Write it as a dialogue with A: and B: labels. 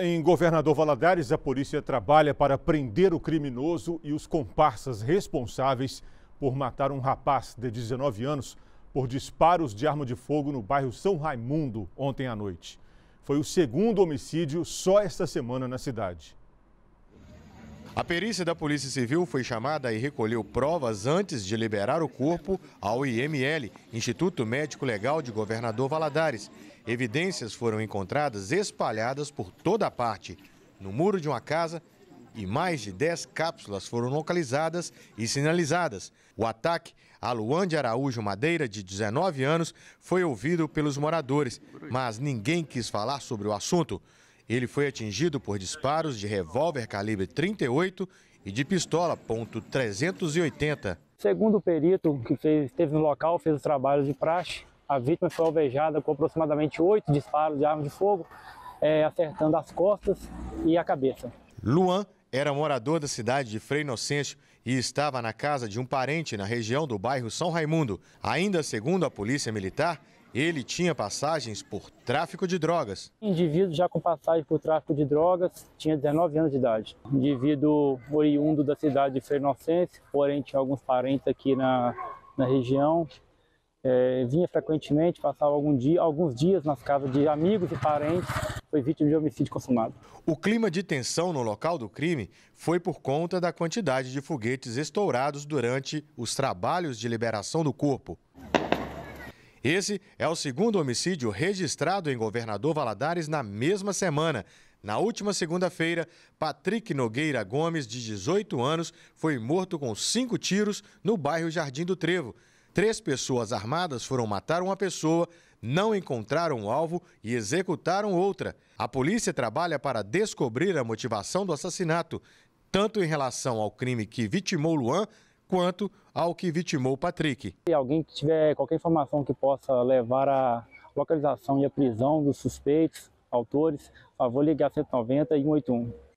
A: Em Governador Valadares, a polícia trabalha para prender o criminoso e os comparsas responsáveis por matar um rapaz de 19 anos por disparos de arma de fogo no bairro São Raimundo ontem à noite. Foi o segundo homicídio só esta semana na cidade.
B: A perícia da Polícia Civil foi chamada e recolheu provas antes de liberar o corpo ao IML, Instituto Médico Legal de Governador Valadares. Evidências foram encontradas espalhadas por toda a parte, no muro de uma casa, e mais de 10 cápsulas foram localizadas e sinalizadas. O ataque a Luan de Araújo Madeira, de 19 anos, foi ouvido pelos moradores, mas ninguém quis falar sobre o assunto. Ele foi atingido por disparos de revólver calibre 38 e de pistola ponto .380.
C: Segundo o perito que fez, esteve no local, fez o trabalho de praxe, a vítima foi alvejada com aproximadamente oito disparos de arma de fogo, é, acertando as costas e a cabeça.
B: Luan era morador da cidade de Frei Inocêncio e estava na casa de um parente na região do bairro São Raimundo. Ainda segundo a Polícia Militar, ele tinha passagens por tráfico de drogas.
C: Indivíduo já com passagem por tráfico de drogas, tinha 19 anos de idade. Indivíduo oriundo da cidade de Fernocêncio, porém tinha alguns parentes aqui na, na região. É, vinha frequentemente, passava algum dia, alguns dias nas casas de amigos e parentes, foi vítima de homicídio consumado.
B: O clima de tensão no local do crime foi por conta da quantidade de foguetes estourados durante os trabalhos de liberação do corpo. Esse é o segundo homicídio registrado em Governador Valadares na mesma semana. Na última segunda-feira, Patrick Nogueira Gomes, de 18 anos, foi morto com cinco tiros no bairro Jardim do Trevo. Três pessoas armadas foram matar uma pessoa, não encontraram o alvo e executaram outra. A polícia trabalha para descobrir a motivação do assassinato, tanto em relação ao crime que vitimou Luan quanto ao que vitimou Patrick.
C: Se alguém que tiver qualquer informação que possa levar à localização e à prisão dos suspeitos, autores, favor ligar 190 e 181.